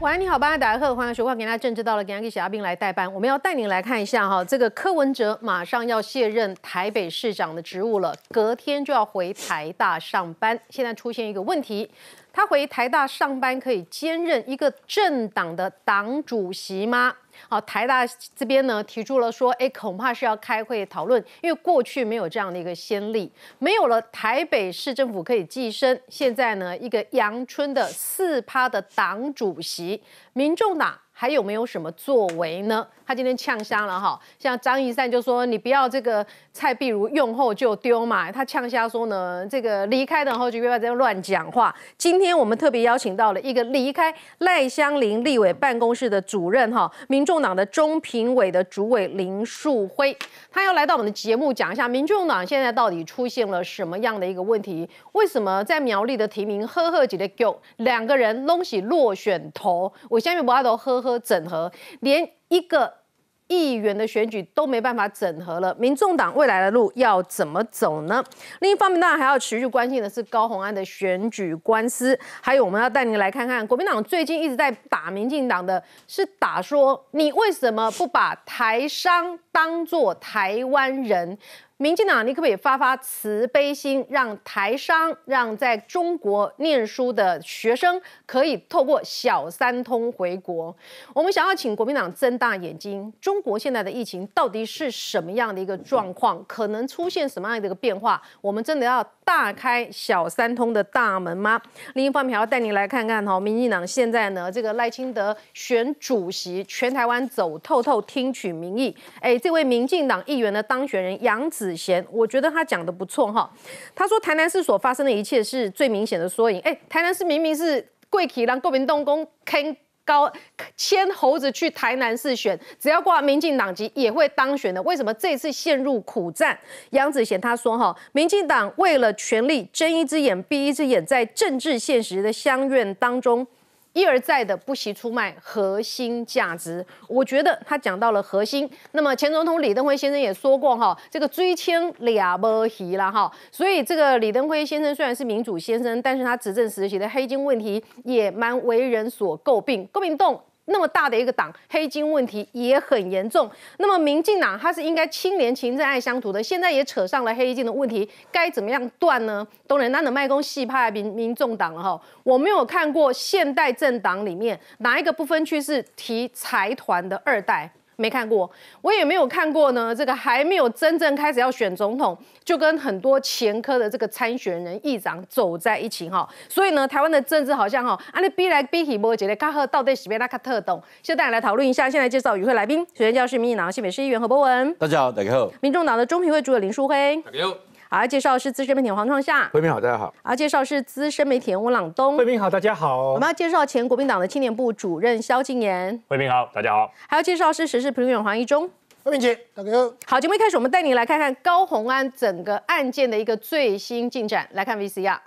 喂，你好，欢迎打开《赫欢迎家驹》，给大家政治到了，跟阿吉阿兵来代班，我们要带您来看一下哈，这个柯文哲马上要卸任台北市长的职务了，隔天就要回台大上班，现在出现一个问题。他回台大上班可以兼任一个政党的党主席吗？好，台大这边呢提出了说，哎，恐怕是要开会讨论，因为过去没有这样的一个先例，没有了台北市政府可以寄生，现在呢一个阳春的四趴的党主席，民众党还有没有什么作为呢？他今天呛瞎了哈，像张一善就说你不要这个蔡碧如用后就丢嘛，他呛瞎说呢，这个离开的后就不要再乱讲话。今天我们特别邀请到了一个离开赖香林立委办公室的主任哈，民众党的中评委的主委林树辉，他要来到我们的节目讲一下民众党现在到底出现了什么样的一个问题，为什么在苗栗的提名呵呵几的叫两个人拢起落选头，我下面不他都呵呵整合，连一个。议员的选举都没办法整合了，民众党未来的路要怎么走呢？另一方面，当然还要持续关心的是高红安的选举官司，还有我们要带您来看看国民党最近一直在打民进党的，是打说你为什么不把台商当作台湾人？民进党，你可不可以发发慈悲心，让台商、让在中国念书的学生可以透过小三通回国？我们想要请国民党睁大眼睛，中国现在的疫情到底是什么样的一个状况？可能出现什么样的一个变化？我们真的要大开小三通的大门吗？另一方面，还要带您来看看哈，民进党现在呢，这个赖清德选主席，全台湾走透透，听取民意。哎，这位民进党议员的当选人杨子。子贤，我觉得他讲的不错哈。他说台南市所发生的一切是最明显的缩影。哎，台南市明明是贵旗让国民动工，坑高牵猴子去台南市选，只要挂民进党籍也会当选的。为什么这次陷入苦战？杨子贤他说哈，民进党为了权力睁一只眼闭一只眼，在政治现实的乡院当中。一而再的不惜出卖核心价值，我觉得他讲到了核心。那么前总统李登辉先生也说过哈，这个追签俩波齐了哈，所以这个李登辉先生虽然是民主先生，但是他执政时期的黑金问题也蛮为人所诟病。郭明动那么大的一个党，黑金问题也很严重。那么民进党它是应该清廉勤政爱乡土的，现在也扯上了黑金的问题，该怎么样断呢？东人，南的卖公系派民民众党了哈，我没有看过现代政党里面哪一个不分区是提财团的二代。没看过，我也没有看过呢。这个还没有真正开始要选总统，就跟很多前科的这个参选人、议长走在一起哈。所以呢，台湾的政治好像哈，啊，利 B 来 B 起波节嘞，卡呵到底是别那卡特懂。现在来讨论一下，现在介绍与会来宾。首先叫市民进党新北市议员何博文，大家好，大家好。民众党的中评会主委林书辉，大家好。好，要介绍是资深媒体黄创夏，贵宾好，大家好。还介绍是资深媒体温朗东，贵宾好，大家好。我们要介绍前国民党的青年部主任萧敬言，贵宾好，大家好。还要介绍是时事评论员黄一中，贵宾姐，大哥。好，节目一开始，我们带你来看看高红安整个案件的一个最新进展，来看 VCR。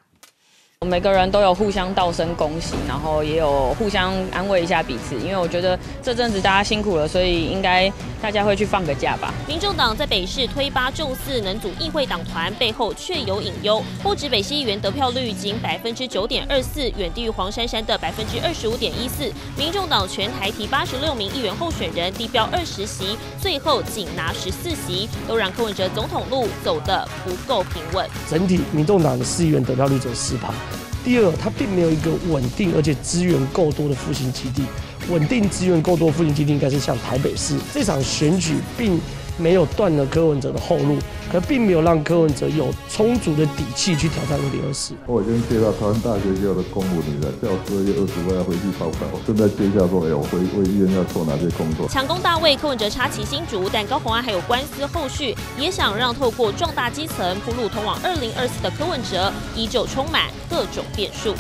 每个人都有互相道声恭喜，然后也有互相安慰一下彼此。因为我觉得这阵子大家辛苦了，所以应该大家会去放个假吧。民众党在北市推八重四能组议会党团，背后确有隐忧。不止北溪议员得票率仅百分之九点二四，远低于黄珊珊的百分之二十五点一四。民众党全台提八十六名议员候选人，地标二十席，最后仅拿十四席，都让柯文哲总统路走得不够平稳。整体民众党的市议员得票率只有四趴。第二，它并没有一个稳定而且资源够多的复兴基地。稳定资源够多复兴基地，应该是像台北市这场选举，并。没有断了柯文哲的后路，可并没有让柯文哲有充足的底气去挑战二零二四。我已经接到台湾大学校的公务电话，十二月二十我要回去报告。正在接下说，哎，我回回医院要做哪些工作？强攻大卫，柯文哲插旗新竹，但高虹安还有官司后续，也想让透过壮大基层铺路通往二零二四的柯文哲，依旧充满各种变数。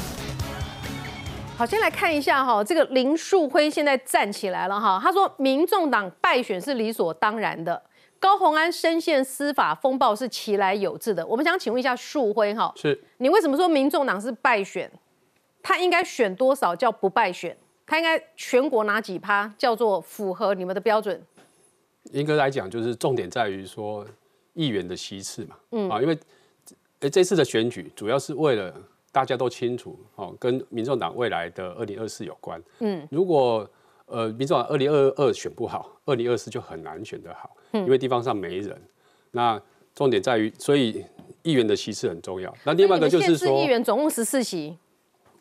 好，先来看一下哈，这个林树辉现在站起来了哈。他说，民众党败选是理所当然的。高鸿安深陷司法风暴是其来有致的。我们想请问一下树辉哈，是你为什么说民众党是败选？他应该选多少叫不败选？他应该全国哪几趴叫做符合你们的标准？严格来讲，就是重点在于说议员的席次嘛，嗯啊，因为哎这次的选举主要是为了。大家都清楚哦，跟民众党未来的二零二四有关。嗯，如果呃，民众党二零二二选不好，二零二四就很难选得好，因为地方上没人。那重点在于，所以议员的席次很重要。那另外一个就是说，议员总共十四席，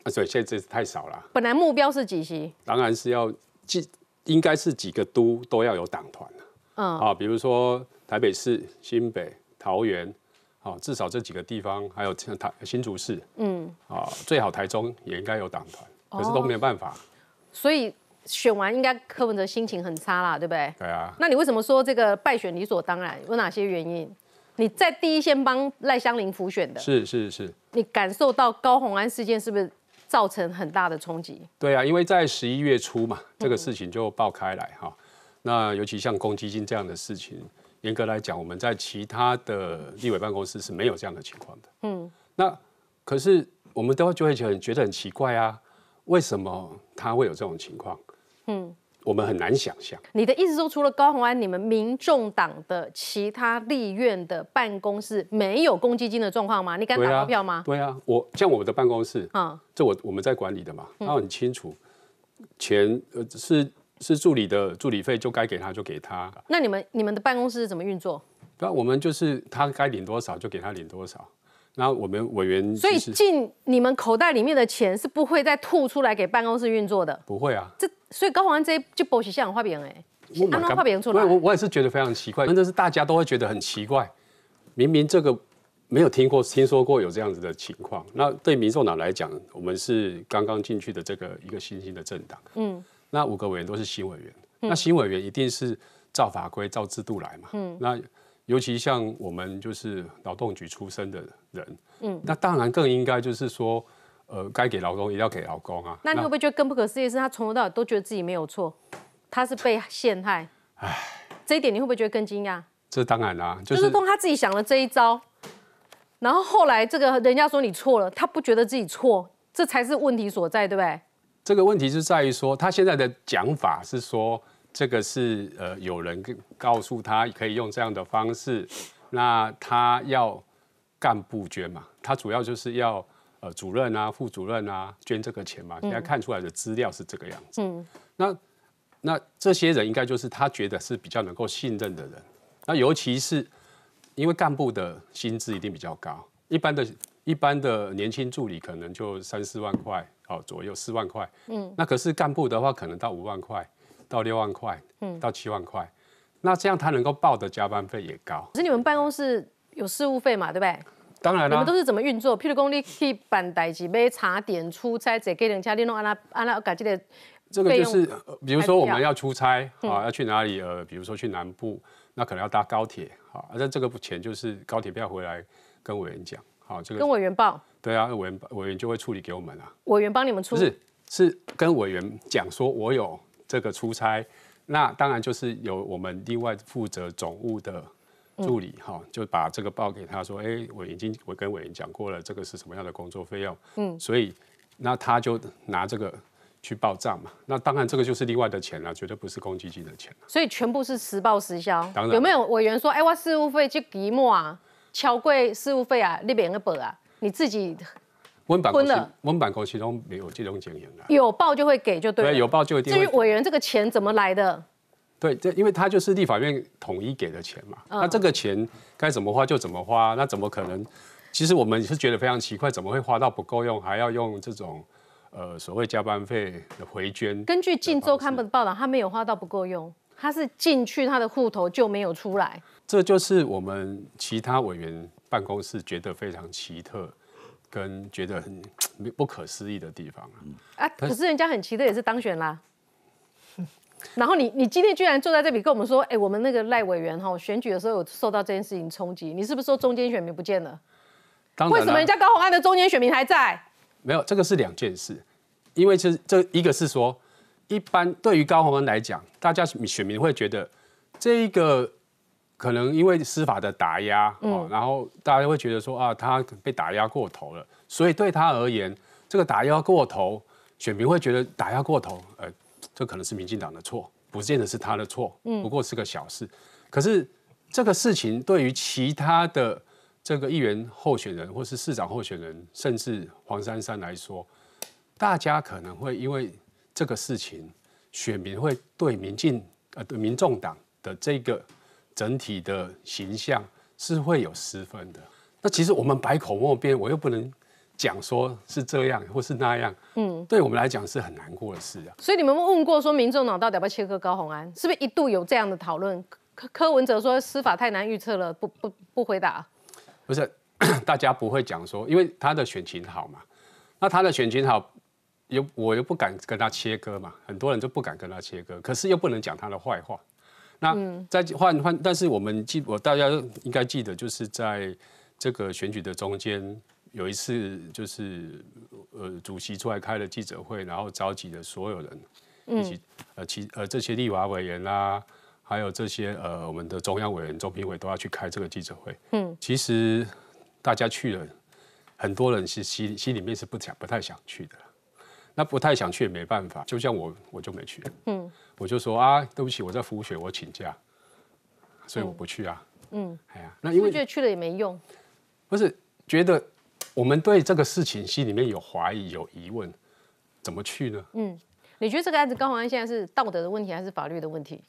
啊，对，现在是太少了。本来目标是几席？当然是要几，应该是几个都都要有党团嗯，啊，比如说台北市、新北、桃园。至少这几个地方，还有像台新竹市，嗯，啊，最好台中也应该有党团，可是都没有办法。所以选完应该柯文哲心情很差啦，对不对？对啊。那你为什么说这个败选理所当然？有哪些原因？你在第一线帮赖香林辅选的，是是是。你感受到高红安事件是不是造成很大的冲击？对啊，因为在十一月初嘛，这个事情就爆开来哈。那尤其像公积金这样的事情。严格来讲，我们在其他的立委办公室是没有这样的情况的。嗯，那可是我们都会觉得很觉得很奇怪啊，为什么他会有这种情况？嗯，我们很难想象。你的意思说，除了高鸿安，你们民众党的其他立院的办公室没有公积金的状况吗？你敢打包票吗？对啊，我像我的办公室啊，这我我们在管理的嘛，那很清楚，钱呃是。是助理的助理费就该给他就给他。那你们你们的办公室是怎么运作？那我们就是他该领多少就给他领多少。然我们委员，所以进你们口袋里面的钱是不会再吐出来给办公室运作的。不会啊。这所以高房安这一就剥削香港花饼哎，香港画饼出来。我我也是觉得非常奇怪，真的是大家都会觉得很奇怪。明明这个没有听过，听说过有这样子的情况。那对民众党来讲，我们是刚刚进去的这个一个新兴的政党，嗯。那五个委员都是新委员，那新委员一定是照法规、照制度来嘛。嗯，那尤其像我们就是劳动局出身的人，嗯，那当然更应该就是说，呃，该给劳工一定要给劳工啊。那你会不会觉得更不可思议？是他从头到尾都觉得自己没有错，他是被陷害。哎，这一点你会不会觉得更惊讶？这当然啦，就是通他自己想了这一招，然后后来这个人家说你错了，他不觉得自己错，这才是问题所在，对不对？这个问题是在于说，他现在的讲法是说，这个是呃有人告诉他可以用这样的方式，那他要干部捐嘛？他主要就是要呃主任啊、副主任啊捐这个钱嘛？现在看出来的资料是这个样子。嗯。那那这些人应该就是他觉得是比较能够信任的人，那尤其是因为干部的薪资一定比较高，一般的一般的年轻助理可能就三四万块。左右四万块，嗯，那可是干部的话，可能到五万块，到六万块，嗯，到七万块，那这样他能够报的加班费也高。可是你们办公室有事务费嘛，对不对？当然了。你们都是怎么运作？譬如讲你去办代志、备茶点、出差，这给人家你弄啊那啊那个这个。这个就是，比如说我们要出差啊，要去哪里呃，比如说去南部，那可能要搭高铁啊，那这个钱就是高铁票回来跟委员讲，好这个。跟委员报。对啊，委员委员就会处理给我们啊。委员帮你们出，不是是跟委员讲说，我有这个出差，那当然就是由我们另外负责总务的助理哈，就把这个报给他说，哎，我已经我跟委员讲过了，这个是什么样的工作费用，嗯，所以那他就拿这个去报账嘛，那当然这个就是另外的钱了，绝对不是公积金的钱所以全部是实报实销，有没有委员说，哎，我事务费几多啊？超贵事务费啊，你边个报啊？你自己，温板公，温板公其中没有这种经验的，有报就会给就对。对，有报就。至于委员这个钱怎么来的？对，这因为他就是立法院统一给的钱嘛。那这个钱该怎么花就怎么花，那怎么可能？其实我们是觉得非常奇怪，怎么会花到不够用，还要用这种呃所谓加班费回捐？根据《近周刊》的报道，他没有花到不够用，他是进去他的户头就没有出来。这就是我们其他委员。办公室觉得非常奇特，跟觉得很 不可思议的地方啊！啊，可是人家很奇特也是当选啦。然后你你今天居然坐在这里跟我们说，哎，我们那个赖委员哈，选举的时候有受到这件事情冲击，你是不是说中间选民不见了？为什么人家高宏安的中间选民还在？没有，这个是两件事，因为这这一个是说，一般对于高宏安来讲，大家选民会觉得这一个。可能因为司法的打压，嗯，然后大家会觉得说啊，他被打压过头了，所以对他而言，这个打压过头，选民会觉得打压过头，呃，这可能是民进党的错，不见得是他的错，不过是个小事。可是这个事情对于其他的这个议员候选人，或是市长候选人，甚至黄珊珊来说，大家可能会因为这个事情，选民会对民进呃对民众党的这个。整体的形象是会有失分的。那其实我们百口莫辩，我又不能讲说是这样或是那样。嗯，对我们来讲是很难过的事啊。所以你们问过说民众党到底要不要切割高红安？是不是一度有这样的讨论？柯柯文哲说司法太难预测了，不不不回答。不是，大家不会讲说，因为他的选情好嘛。那他的选情好，又我又不敢跟他切割嘛。很多人就不敢跟他切割，可是又不能讲他的坏话。那在换换，但是我们记，我大家应该记得，就是在这个选举的中间，有一次就是呃，主席出来开了记者会，然后召集了所有人一起，呃，其呃这些立法委员啦，还有这些呃我们的中央委员、中评委都要去开这个记者会。嗯，其实大家去了，很多人是心心里面是不想、不太想去的。那不太想去也没办法，就像我，我就没去。嗯，我就说啊，对不起，我在服务学，我请假，所以我不去啊。嗯，哎呀，那因为觉得去了也没用。不是觉得我们对这个事情心里面有怀疑、有疑问，怎么去呢？嗯，你觉得这个案子高鸿安现在是道德的问题还是法律的问题？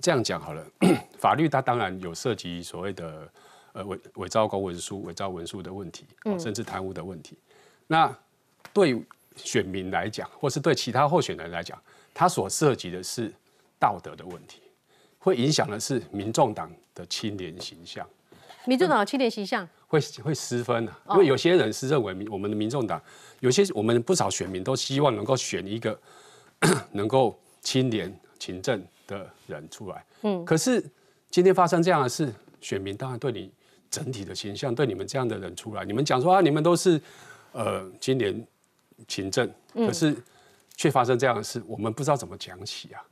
这样讲好了，法律它当然有涉及所谓的呃伪伪造公文书、伪造文书的问题，甚至贪污的问题。那对。选民来讲，或是对其他候选人来讲，他所涉及的是道德的问题，会影响的是民众党的清廉形象。民众党的清廉形象会会失分啊！因为有些人是认为，我们的民众党有些我们不少选民都希望能够选一个 能够清廉勤政的人出来。嗯，可是今天发生这样的事，选民当然对你整体的形象，对你们这样的人出来，你们讲说啊，你们都是呃清廉。勤政，可是却发生这样的事，我们不知道怎么讲起啊。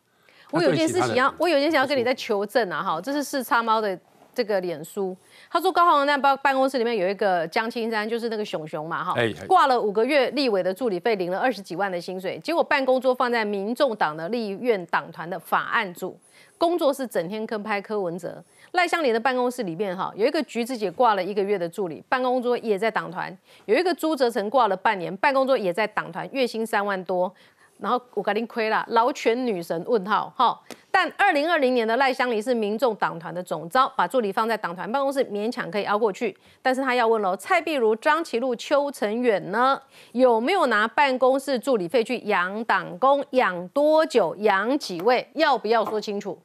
我有件事情要，我有件事情要跟你在求证啊，哈，这是四叉猫的。这个脸书，他说高雄那办办公室里面有一个江青山，就是那个熊熊嘛，哈，挂了五个月立委的助理费，领了二十几万的薪水，结果办公桌放在民众党的立院党团的法案组，工作是整天跟拍柯文哲。赖香莲的办公室里面，哈，有一个橘子姐挂了一个月的助理，办公桌也在党团，有一个朱哲成挂了半年，办公桌也在党团，月薪三万多。然后我肯定亏了，劳权女神问号哈。但二零二零年的赖香林是民众党团的总招，把助理放在党团办公室，勉强可以熬过去。但是他要问喽，蔡碧如、张其禄、邱成远呢，有没有拿办公室助理费去养党工？养多久？养几位？要不要说清楚？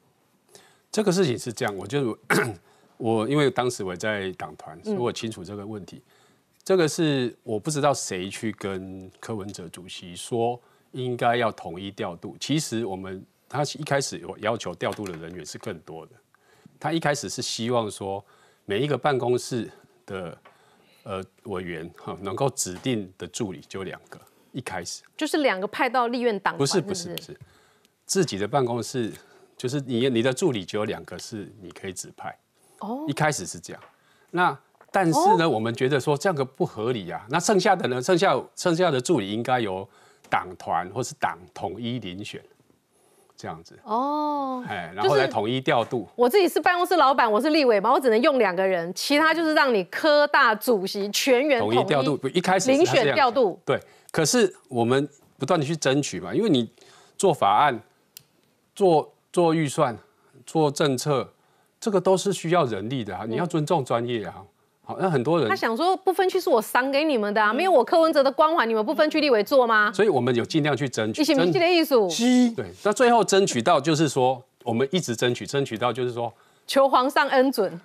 这个事情是这样，我就 我因为当时我在党团，所以我清楚这个问题。这个是我不知道谁去跟柯文哲主席说。应该要统一调度。其实我们他一开始有要求调度的人员是更多的，他一开始是希望说每一个办公室的呃委员哈能够指定的助理就两个，一开始就是两个派到立院党不是不是不是自己的办公室，就是你你的助理只有两个是你可以指派哦，一开始是这样。那但是呢，我们觉得说这样个不合理啊。那剩下的呢，剩下剩下的助理应该由党团或是党统一遴选这样子哦，哎，然后统一调度。我自己是办公室老板，我是立委嘛，我只能用两个人，其他就是让你科大主席全员统一调度。一开始遴选调度对，可是我们不断的去争取嘛，因为你做法案、做做预算、做政策，这个都是需要人力的，你要尊重专业啊。好，那很多人他想说不分区是我赏给你们的，没有我柯文哲的光环，你们不分区立委做吗？所以，我们有尽量去争取一些名气的艺术。对，那最后争取到就是说，我们一直争取，争取到就是说，求皇上恩准，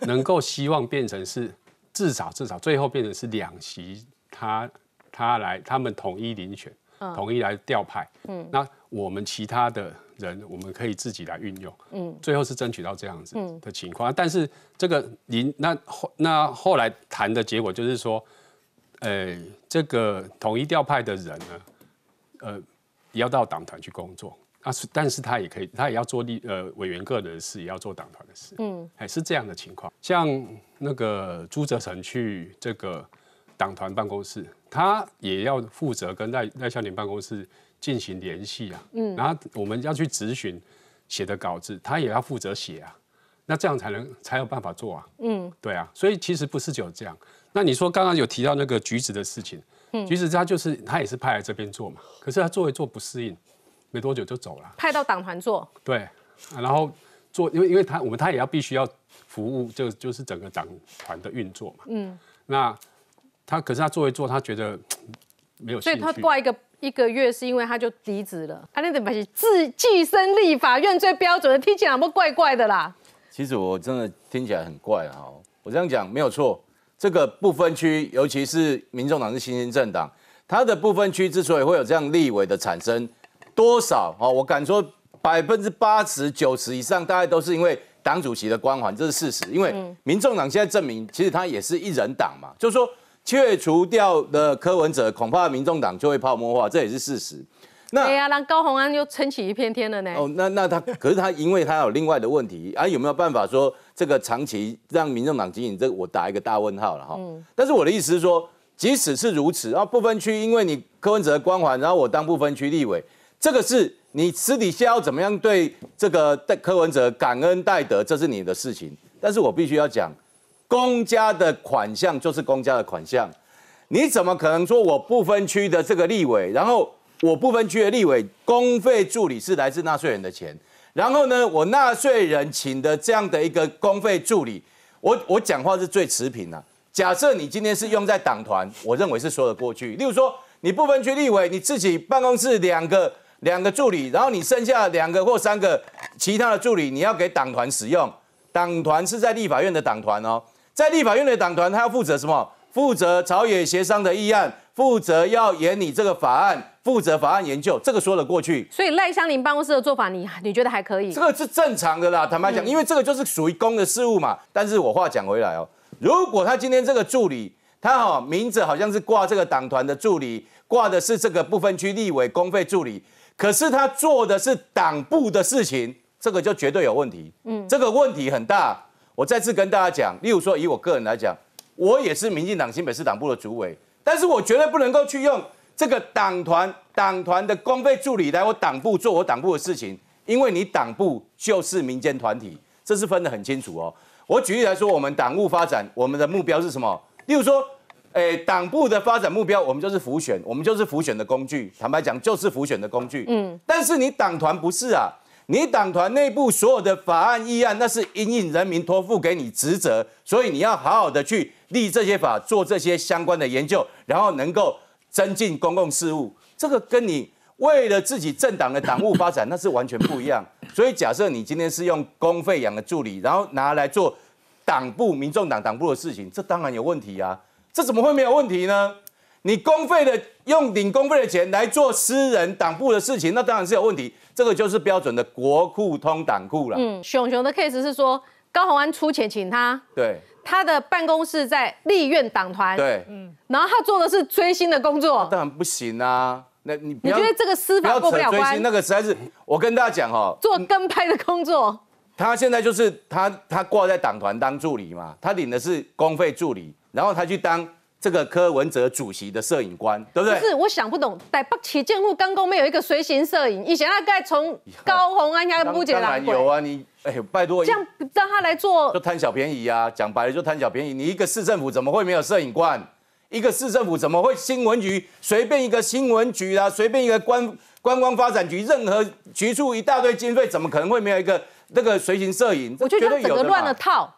能够希望变成是至少至少，最后变成是两席，他他来，他们统一遴选，统一来调派。嗯，那我们其他的。人我们可以自己来运用，嗯，最后是争取到这样子的情况。但是这个您那后那后来谈的结果就是说，呃，这个统一调派的人呢，呃，要到党团去工作，那是，但是他也可以，他也要做立呃委员个人的事，也要做党团的事，嗯，还是这样的情况。像那个朱哲成去这个党团办公室，他也要负责跟赖赖香林办公室。进行联系啊，嗯，然后我们要去咨询写的稿子，他也要负责写啊，那这样才能才有办法做啊，嗯，对啊，所以其实不是只有这样。那你说刚刚有提到那个橘子的事情，橘子他就是他也是派来这边做嘛，可是他做一做不适应，没多久就走了。派到党团做？对，然后做，因为因为他我们他也要必须要服务，就就是整个党团的运作嘛，嗯，那他可是他做一做，他觉得。没有，所以他挂一个一个月，是因为他就离职了。他那德表示，自计生立法院最标准的，听起来不怪怪的啦？其实我真的听起来很怪啊！我这样讲没有错，这个不分区，尤其是民众党是新兴政党，它的不分区之所以会有这样立委的产生，多少啊？我敢说百分之八十九十以上，大概都是因为党主席的光环，这是事实。因为民众党现在证明，其实他也是一人党嘛，就是说。去除掉的柯文哲，恐怕民众党就会泡沫化，这也是事实。对呀，让高鸿安又撑起一片天了呢。哦，那那他，可是他因为他有另外的问题啊，有没有办法说这个长期让民众党经营这？我打一个大问号了哈。嗯。但是我的意思是说，即使是如此，啊，不分区，因为你柯文哲光环，然后我当不分区立委，这个是你私底下要怎么样对这个柯文哲感恩戴德，这是你的事情。但是我必须要讲。公家的款项就是公家的款项，你怎么可能说我不分区的这个立委，然后我不分区的立委公费助理是来自纳税人的钱，然后呢，我纳税人请的这样的一个公费助理，我我讲话是最持平的。假设你今天是用在党团，我认为是说得过去。例如说你不分区立委，你自己办公室两个两个助理，然后你剩下两个或三个其他的助理，你要给党团使用，党团是在立法院的党团哦。在立法院的党团，他要负责什么？负责朝野协商的议案，负责要研拟这个法案，负责法案研究，这个说得过去。所以赖香林办公室的做法，你你觉得还可以？这个是正常的啦，坦白讲，因为这个就是属于公的事务嘛。但是我话讲回来哦，如果他今天这个助理，他好名字好像是挂这个党团的助理，挂的是这个部分区立委公费助理，可是他做的是党部的事情，这个就绝对有问题。嗯，这个问题很大。我再次跟大家讲，例如说，以我个人来讲，我也是民进党新北市党部的主委，但是我绝对不能够去用这个党团党团的公费助理来我党部做我党部的事情，因为你党部就是民间团体，这是分得很清楚哦。我举例来说，我们党务发展，我们的目标是什么？例如说，诶，党部的发展目标，我们就是浮选，我们就是浮选的工具，坦白讲，就是浮选的工具。嗯，但是你党团不是啊。你党团内部所有的法案议案，那是因应人民托付给你职责，所以你要好好的去立这些法，做这些相关的研究，然后能够增进公共事务。这个跟你为了自己政党的党务发展，那是完全不一样。所以假设你今天是用公费养的助理，然后拿来做党部民众党党部的事情，这当然有问题啊！这怎么会没有问题呢？你公费的用领公费的钱来做私人党部的事情，那当然是有问题。这个就是标准的国库通党库了。嗯，熊熊的 case 是说高鸿安出钱请他，对，他的办公室在立院党团，对，嗯，然后他做的是追星的工作，当然不行啊，那你，你觉得这个司法过不了关，那个实在是，我跟大家讲哦，做跟拍的工作，他现在就是他他挂在党团当助理嘛，他领的是公费助理，然后他去当。这个柯文哲主席的摄影官，对不对？不是，我想不懂，在北起建户刚公没有一个随行摄影。以前大概从 高鸿安家母姐拿有啊，你哎，拜托，这样让他来做，就贪小便宜啊！讲白了，就贪小便宜。你一个市政府怎么会没有摄影官？一个市政府怎么会新闻局随便一个新闻局啊，随便一个观观光发展局，任何局处一大堆经费，怎么可能会没有一个那个随行摄影？我觉得整个乱了套。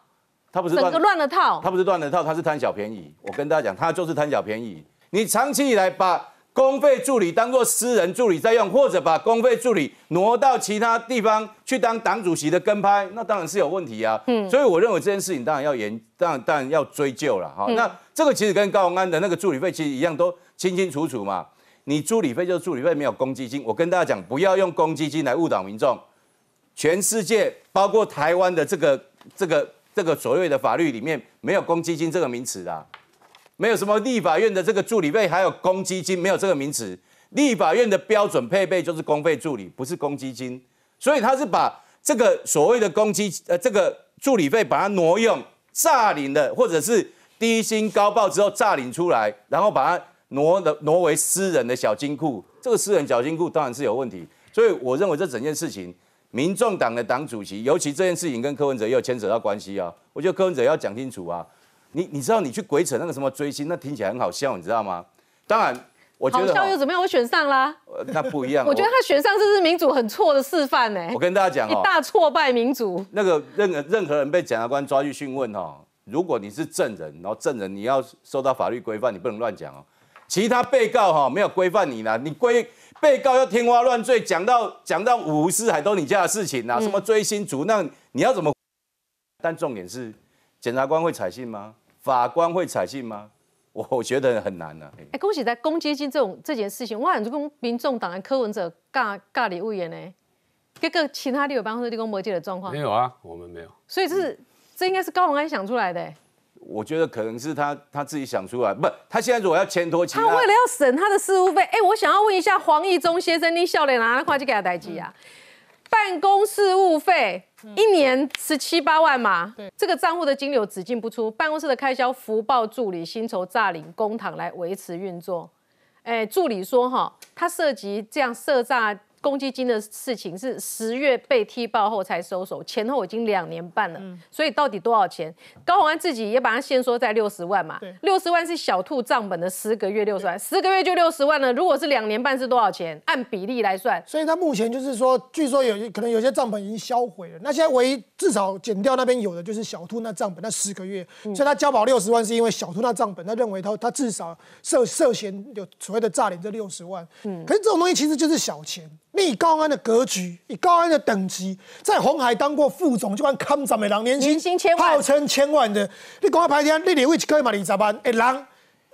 他不是整个乱了套，他不是乱了套，他是贪小便宜。我跟大家讲，他就是贪小便宜。你长期以来把公费助理当做私人助理在用，或者把公费助理挪到其他地方去当党主席的跟拍，那当然是有问题啊。嗯，所以我认为这件事情当然要严，当然当然要追究了哈。那这个其实跟高鸿安的那个助理费其实一样，都清清楚楚嘛。你助理费就是助理费，没有公积金。我跟大家讲，不要用公积金来误导民众。全世界包括台湾的这个这个。这个所谓的法律里面没有公积金这个名词的，没有什么立法院的这个助理费还有公积金没有这个名词，立法院的标准配备就是公费助理，不是公积金，所以他是把这个所谓的公积呃这个助理费把它挪用、诈领的，或者是低薪高报之后诈领出来，然后把它挪的挪为私人的小金库，这个私人小金库当然是有问题，所以我认为这整件事情。民众党的党主席，尤其这件事情跟柯文哲也有牵扯到关系啊！我觉得柯文哲要讲清楚啊！你你知道你去鬼扯那个什么追星，那听起来很好笑，你知道吗？当然，我觉得好笑又怎么样？我选上呃，那不一样。我觉得他选上这是民主很错的示范呢。我跟大家讲，一大挫败民主。那个任何任何人被检察官抓去讯问哈，如果你是证人，然后证人你要受到法律规范，你不能乱讲啊。其他被告哈没有规范你呢，你规。被告要天花乱坠讲到讲到五湖四海都你家的事情呐，什么追星族，那你要怎么？但重点是，检察官会采信吗？法官会采信吗？我觉得很难呢。哎，恭喜在公积金这种这件事情，我很跟民众党的柯文哲尬尬里务言呢，各个其他六百办公室立公博界的状况没有啊，我们没有，所以这是这应该是高雄安想出来的。我觉得可能是他他自己想出来，不，他现在如果要牵拖起他为了要省他的事务费，哎，我想要问一下黄义中先生，您笑脸拿块就给他代起啊？办公事务费一年十七八万嘛，对，这个账户的金流只进不出，办公室的开销、福报助理、薪酬诈领、公帑来维持运作，哎，助理说哈，他涉及这样涉诈。公积金的事情是十月被踢爆后才收手，前后已经两年半了。所以到底多少钱？高鸿安自己也把它限缩在六十万嘛。对，六十万是小兔账本的十个月六十万，十个月就六十万了。如果是两年半是多少钱？按比例来算。所以他目前就是说，据说有可能有些账本已经销毁了。那现在唯一至少减掉那边有的就是小兔那账本那十个月。所以他交保六十万是因为小兔那账本，他认为他他至少涉涉嫌有所谓的诈领这六十万。嗯，可是这种东西其实就是小钱。你以高安的格局，以高安的等级，在红海当过副总，就按康泽美郎年薪，号称千万的，你赶快拍片，你两位可以嘛？二十万，诶，人。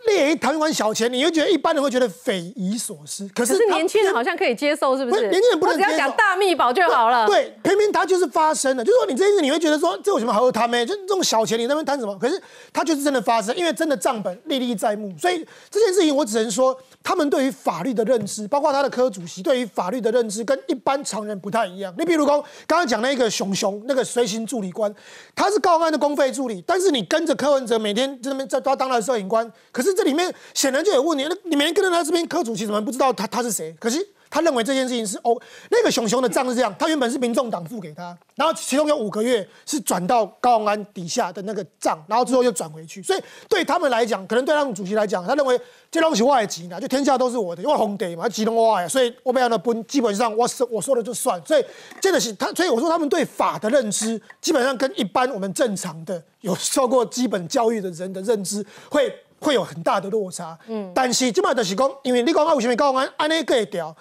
列一台湾小钱，你会觉得一般人会觉得匪夷所思。可是年轻人好像可以接受，是不是？年轻人不能接受。只要讲大密保就好了。对，偏偏他就是发生了。就是说，你这件事你会觉得说，这有什么好贪呢？就这种小钱，你那边贪什么？可是他就是真的发生，因为真的账本历历在目。所以这件事情，我只能说，他们对于法律的认知，包括他的科主席对于法律的认知，跟一般常人不太一样。你比如说刚刚讲那个熊熊，那个随行助理官，他是告案的公费助理，但是你跟着柯文哲每天在那边在当他的摄影官，可是。这里面显然就有问题。那你天跟着他这边，科主席，怎么不知道他他是谁？可是他认为这件事情是哦，那个熊熊的账是这样。他原本是民众党付给他，然后其中有五个月是转到高安底下的那个账，然后之后又转回去。所以对他们来讲，可能对他们主席来讲，他认为这东西外籍呢，就天下都是我的，因为红爹嘛，集中外，所以我们要不基本上我说我说了就算。所以这个是他，所以我说他们对法的认知，基本上跟一般我们正常的有受过基本教育的人的认知会。会有很大的落差，嗯，但是即卖就是讲，因为你讲啊，为什么高安安尼过掉？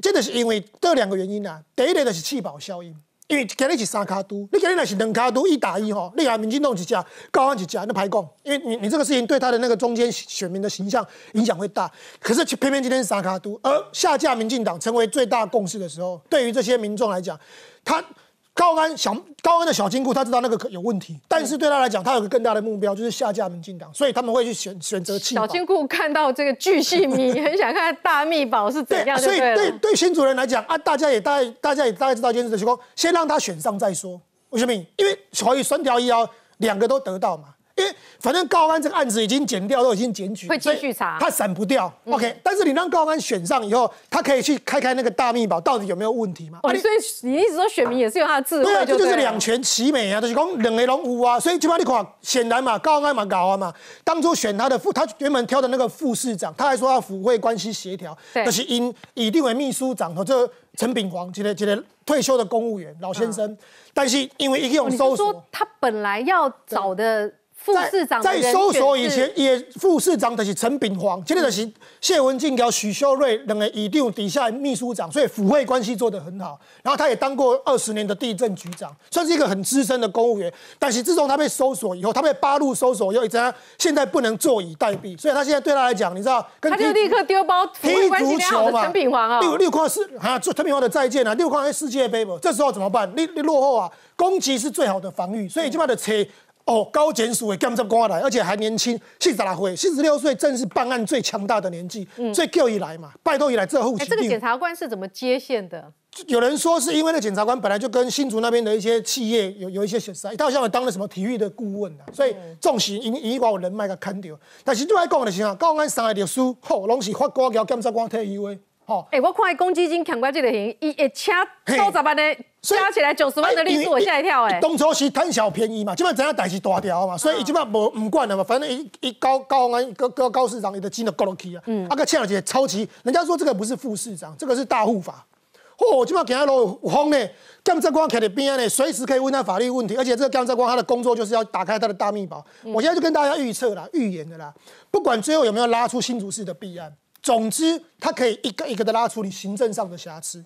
这就是因为这两个原因啊。第一个就是气保效应，因为今日是三卡都，你今日那是两卡都一打一吼，你啊民进党一家，高安一家，那排讲，因为你你这个事情对他的那个中间选民的形象影响会大。可是偏偏今天是三卡都，而下架民进党成为最大共识的时候，对于这些民众来讲，他。高安小高安的小金库，他知道那个可有问题，但是对他来讲，他有个更大的目标，就是下架民进党，所以他们会去选选择弃。小金库看到这个巨细米，很想看大密宝是怎样。所以对对新主人来讲啊，大家也大概大家也大概知道一件的情况，先让他选上再说，为什么？因为所以三条一要两个都得到嘛。因为反正高安这个案子已经剪掉，都已经检举，会继续查，他闪不掉。OK，但是你让高安选上以后，他可以去开开那个大密保，到底有没有问题嘛？所以你一直说选民也是有他的自由，对啊，就是两全其美啊，就是讲两个拢有啊。所以起码你看，显然嘛，高安蛮搞啊嘛，当初选他的副，他原本挑的那个副市长，他还说要府会关系协调，但是因以定为秘书长和这陈炳煌这些这些退休的公务员老先生，但是因为一用都说，他本来要找的。副市长在搜索以前，也副市长的是陈炳煌，今天就是谢文静跟许秀瑞两个一定底下秘书长，所以府会关系做得很好。然后他也当过二十年的地震局长，算是一个很资深的公务员。但是自从他被搜索以后，他被八路搜索，又一张现在不能坐以待毙。所以他现在对他来讲，你知道，他就立刻丢包。踢足球嘛，陈炳煌啊，六六块四啊，做陈炳煌的再见啊，六块四世界杯不？这时候怎么办？你你落后啊，攻击是最好的防御，所以就把的车。哦，高检署的检察官来，而且还年轻，四十六岁，四十六岁正是办案最强大的年纪。所以一来嘛，拜托以来之后，这个检察官是怎么接线的？有人说是因为那检察官本来就跟新竹那边的一些企业有有一些血选，到下面当了什么体育的顾问的，所以重是因以外有人脉给牵掉。但是你爱讲的是啊，高安三个律师，吼，拢是法官交检察官退休的。哦，哎，我看公积金强过这个型，伊一加多十万的，加起来九十万的利息，我吓一跳哎！当初是贪小便宜嘛，本上怎样代事大条嘛，所以基本上不不管了嘛。反正一一高高安高高市长，你的金都够落去啊！嗯，阿个欠了钱超级，人家说这个不是副市长，这个是大护法。哦，今上给他有风呢，江泽光开的边呢，随时可以问他法律问题，而且这个江泽光他的工作就是要打开他的大密宝。我现在就跟大家预测了，预言的啦，不管最后有没有拉出新竹市的弊案。总之，他可以一个一个的拉处理行政上的瑕疵，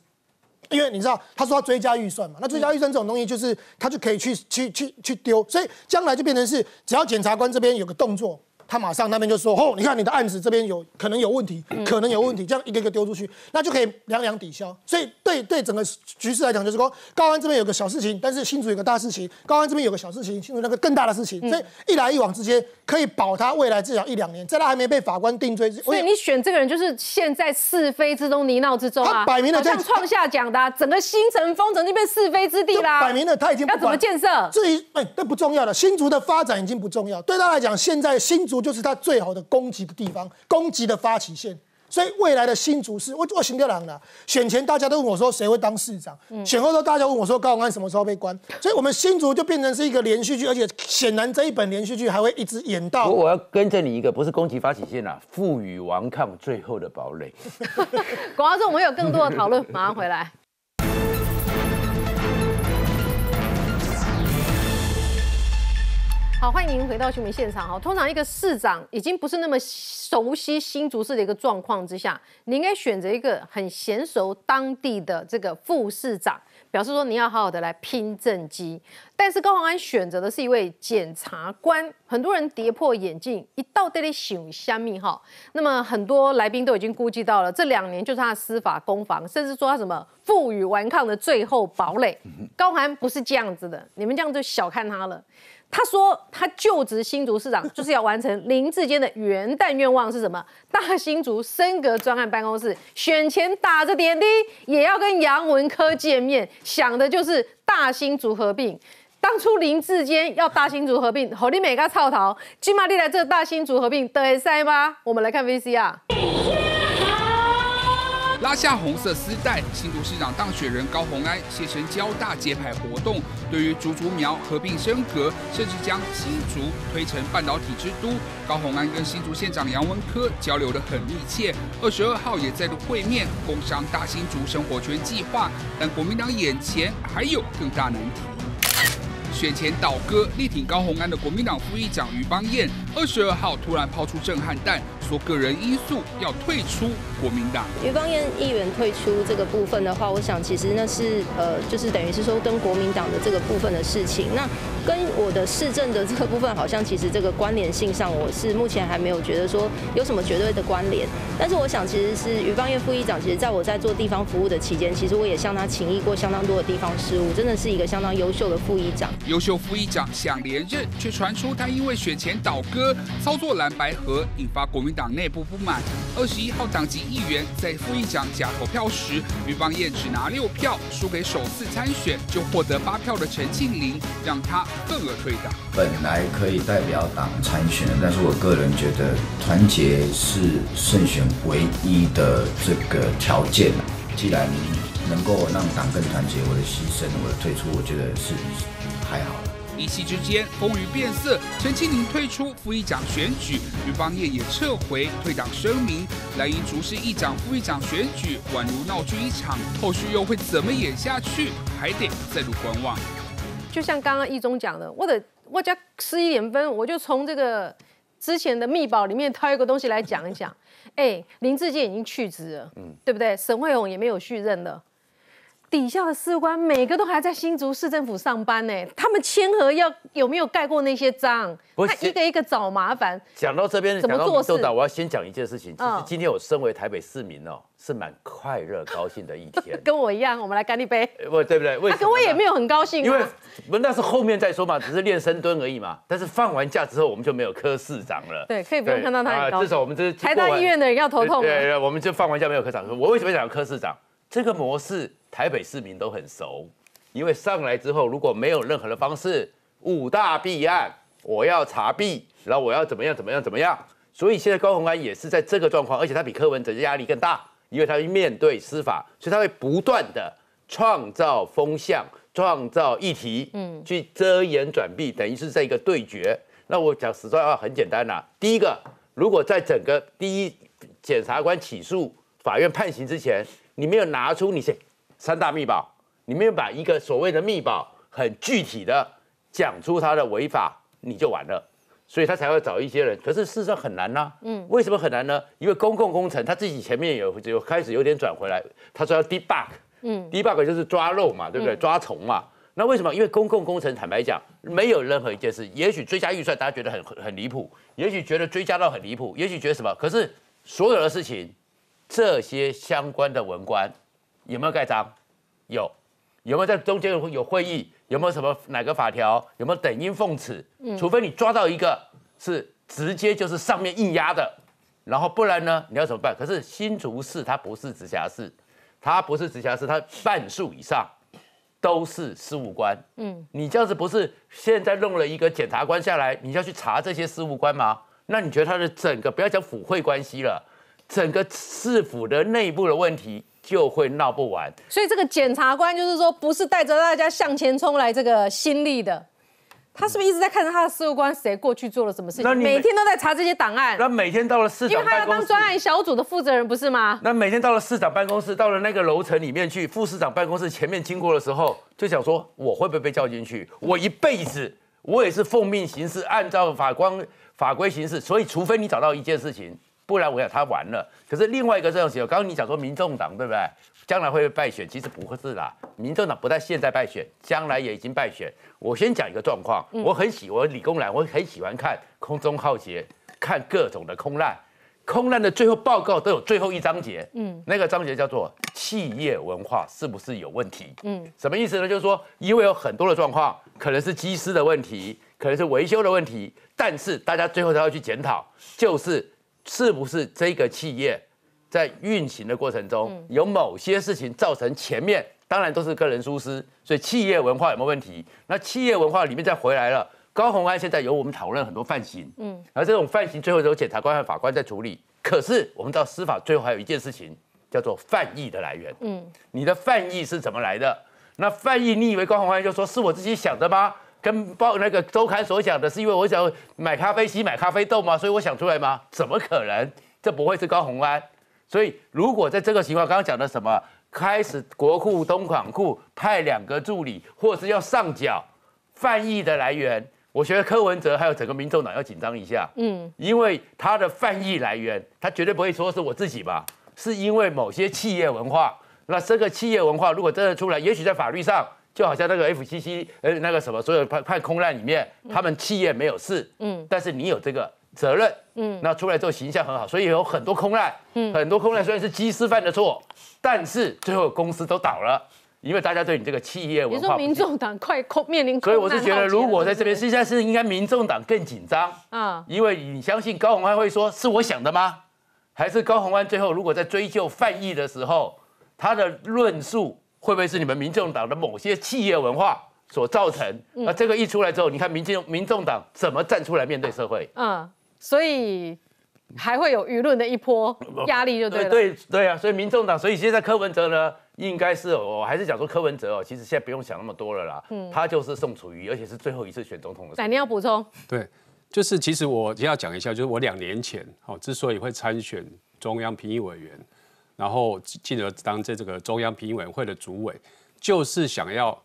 因为你知道他说他追加预算嘛，那追加预算这种东西，就是他就可以去去去去丢，所以将来就变成是只要检察官这边有个动作。他马上那边就说：“哦，你看你的案子这边有可能有问题，可能有问题，这样一个个丢出去，那就可以两两抵消。所以对对整个局势来讲，就是说高安这边有个小事情，但是新竹有个大事情；高安这边有个小事情，新竹那个更大的事情。所以一来一往之间，可以保他未来至少一两年，在他还没被法官定罪。所以你选这个人，就是陷在是非之中、泥淖之中啊！他摆明了像创下讲的，整个新城、丰城那边是非之地啦。摆明了他已经要怎么建设？至于哎，这不重要了。新竹的发展已经不重要，对他来讲，现在新竹。”就是他最好的攻击的地方，攻击的发起线。所以未来的新竹市，我我邢德朗啊，选前大家都问我说谁会当市长，选后都大家问我说高永安什么时候被关。所以，我们新竹就变成是一个连续剧，而且显然这一本连续剧还会一直演到。我要跟着你一个，不是攻击发起线啦，负隅顽抗最后的堡垒。广告说我们有更多的讨论，马上回来。好，欢迎回到新闻现场。好，通常一个市长已经不是那么熟悉新竹市的一个状况之下，你应该选择一个很娴熟当地的这个副市长，表示说你要好好的来拼政绩。但是高宏安选择的是一位检察官，很多人跌破眼镜，一到这里醒香米哈。那么很多来宾都已经估计到了，这两年就是他司法攻防，甚至说他什么负隅顽抗的最后堡垒。高宏安不是这样子的，你们这样就小看他了。他说，他就职新竹市长 就是要完成林志坚的元旦愿望是什么？大新竹升格专案办公室，选前打着点滴也要跟杨文科见面，想的就是大新竹合并。当初林志坚要大新竹合并，侯你美跟他吵桃，金马丽来这大新竹合并得会塞吗？我们来看 VCR。拉下红色丝带，新竹市长当选人高虹安现身交大揭牌活动，对于竹竹苗合并升格，甚至将新竹推成半导体之都，高虹安跟新竹县长杨文科交流的很密切，二十二号也再度会面，共商大新竹生活圈计划，但国民党眼前还有更大难题。选前倒戈力挺高红安的国民党副议长余邦彦，二十二号突然抛出震撼弹，说个人因素要退出国民党。余邦彦议员退出这个部分的话，我想其实那是呃，就是等于是说跟国民党的这个部分的事情。那跟我的市政的这个部分，好像其实这个关联性上，我是目前还没有觉得说有什么绝对的关联。但是我想，其实是余邦彦副议长，其实在我在做地方服务的期间，其实我也向他请益过相当多的地方事务，真的是一个相当优秀的副议长。优秀副议长想连任，却传出他因为选前倒戈、操作蓝白河，引发国民党内部不满。二十一号党籍议员在副议长假投票时，余邦彦只拿六票，输给首次参选就获得八票的陈庆林，让他份额退党。本来可以代表党参选的，但是我个人觉得团结是胜选唯一的这个条件。既然能够让党更团结，我的牺牲，我的退出，我觉得是。太好了！一夕之间风云变色，陈庆林退出副议长选举，余邦业也撤回退党声明，蓝营主事议长、副议长选举宛如闹剧一场，后续又会怎么演下去，还得再度观望。就像刚刚一中讲的，我的我家十一点分，我就从这个之前的密保里面掏一个东西来讲一讲。哎，林志坚已经去职了，嗯，对不对？沈惠宏也没有续任了。底下的士官每个都还在新竹市政府上班呢，他们签合要有没有盖过那些章？他一个一个找麻烦。讲到这边，怎么做事？我要先讲一件事情。其实今天我身为台北市民哦，是蛮快乐高兴的一天。跟我一样，我们来干一杯。不对不对，他跟我也没有很高兴，因为那是后面再说嘛，只是练深蹲而已嘛。但是放完假之后，我们就没有科市长了。对，可以不用看到他。至少我们这台大医院的人要头痛。对，我们就放完假没有科市长，我为什么讲科市长？这个模式。台北市民都很熟，因为上来之后，如果没有任何的方式，五大弊案，我要查弊，然后我要怎么样怎么样怎么样，所以现在高宏安也是在这个状况，而且他比柯文哲压力更大，因为他去面对司法，所以他会不断的创造风向，创造议题，嗯，去遮掩转弊，等于是在一个对决。那我讲实在话，很简单呐，第一个，如果在整个第一检察官起诉、法院判刑之前，你没有拿出你三大密保，你有把一个所谓的密保很具体的讲出它的违法，你就完了。所以他才会找一些人，可是事实上很难呐。嗯，为什么很难呢？因为公共工程他自己前面有有开始有点转回来，他说要 debug，嗯，debug 就是抓漏嘛，对不对？抓虫嘛。那为什么？因为公共工程坦白讲，没有任何一件事，也许追加预算大家觉得很很离谱，也许觉得追加到很离谱，也许觉得什么？可是所有的事情，这些相关的文官。有没有盖章？有，有没有在中间有有会议？有没有什么哪个法条？有没有等音奉旨？除非你抓到一个是直接就是上面硬压的，然后不然呢？你要怎么办？可是新竹市它不是直辖市，它不是直辖市，它半数以上都是事务官。嗯，你这样子不是现在弄了一个检察官下来，你要去查这些事务官吗？那你觉得他的整个不要讲腐会关系了，整个市府的内部的问题？就会闹不完，所以这个检察官就是说，不是带着大家向前冲来这个心力的，他是不是一直在看着他的事务官谁过去做了什么事情？那你每天都在查这些档案，那每天到了市长办公室，因为他要当专案小组的负责人，不是吗？那每天到了市长办公室，到了那个楼层里面去，副市长办公室前面经过的时候，就想说，我会不会被叫进去？我一辈子，我也是奉命行事，按照法官法规行事，所以除非你找到一件事情。不然我要他完了。可是另外一个这件事刚刚你讲说民众党对不对？将来会被败选，其实不是啦。民众党不但现在败选，将来也已经败选。我先讲一个状况，我很喜我理工男，我很喜欢看空中浩劫，看各种的空难。空难的最后报告都有最后一章节，嗯，那个章节叫做企业文化是不是有问题？嗯，什么意思呢？就是说，因为有很多的状况，可能是机师的问题，可能是维修的问题，但是大家最后都要去检讨，就是。是不是这个企业在运行的过程中，有某些事情造成前面当然都是个人疏失，所以企业文化有没有问题？那企业文化里面再回来了，高红安现在由我们讨论很多犯行，嗯，而这种犯行最后由检察官和法官在处理。可是我们知道司法最后还有一件事情叫做犯意的来源，嗯，你的犯意是怎么来的？那犯意你以为高红安就说是我自己想的吗？跟报那个周刊所讲的，是因为我想买咖啡西买咖啡豆吗？所以我想出来吗？怎么可能？这不会是高洪安。所以如果在这个情况，刚刚讲的什么开始国库、东款库派两个助理，或是要上缴翻译的来源，我觉得柯文哲还有整个民众党要紧张一下。嗯，因为他的翻译来源，他绝对不会说是我自己吧？是因为某些企业文化。那这个企业文化如果真的出来，也许在法律上。就好像那个 FCC，呃那个什么，所有判判空难里面，他们企业没有事，嗯，但是你有这个责任，嗯，那出来之后形象很好，所以有很多空难，嗯，很多空难虽然是机师犯的错，但是最后公司都倒了，因为大家对你这个企业。你说民众党快空面临空所以我是觉得，如果在这边际上是应该民众党更紧张啊，因为你相信高宏安会说，是我想的吗？还是高宏安最后如果在追究犯意的时候，他的论述？会不会是你们民众党的某些企业文化所造成？那这个一出来之后，你看民进民众党怎么站出来面对社会？嗯，所以还会有舆论的一波压力，就对对对啊！所以民众党，所以现在柯文哲呢，应该是我还是讲说柯文哲哦，其实现在不用想那么多了啦，嗯、他就是宋楚瑜，而且是最后一次选总统。奶你要补充？对，就是其实我要讲一下，就是我两年前哦，之所以会参选中央评议委员。然后进而当在这个中央评委会的主委，就是想要